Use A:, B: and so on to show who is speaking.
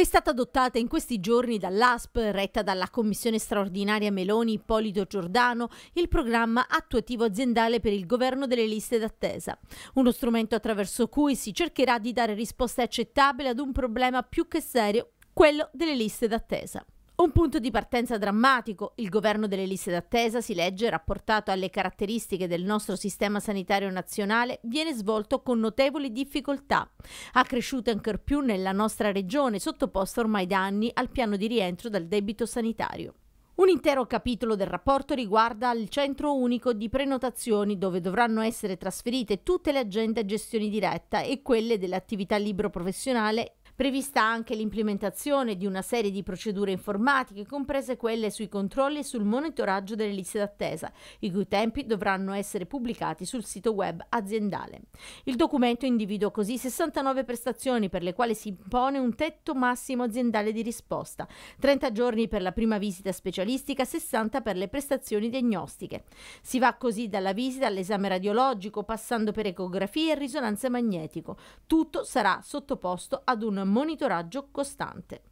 A: è stata adottata in questi giorni dall'ASP, retta dalla Commissione straordinaria Meloni Ippolito Giordano, il programma attuativo aziendale per il governo delle liste d'attesa, uno strumento attraverso cui si cercherà di dare risposte accettabili ad un problema più che serio, quello delle liste d'attesa. Un punto di partenza drammatico, il governo delle liste d'attesa, si legge, rapportato alle caratteristiche del nostro sistema sanitario nazionale, viene svolto con notevoli difficoltà, accresciute ancor più nella nostra regione, sottoposta ormai da anni al piano di rientro dal debito sanitario. Un intero capitolo del rapporto riguarda il centro unico di prenotazioni dove dovranno essere trasferite tutte le agende a gestione diretta e quelle dell'attività libero professionale Prevista anche l'implementazione di una serie di procedure informatiche, comprese quelle sui controlli e sul monitoraggio delle liste d'attesa, i cui tempi dovranno essere pubblicati sul sito web aziendale. Il documento individua così 69 prestazioni per le quali si impone un tetto massimo aziendale di risposta, 30 giorni per la prima visita specialistica, 60 per le prestazioni diagnostiche. Si va così dalla visita all'esame radiologico, passando per ecografia e risonanza magnetico. Tutto sarà sottoposto ad un monitoraggio costante.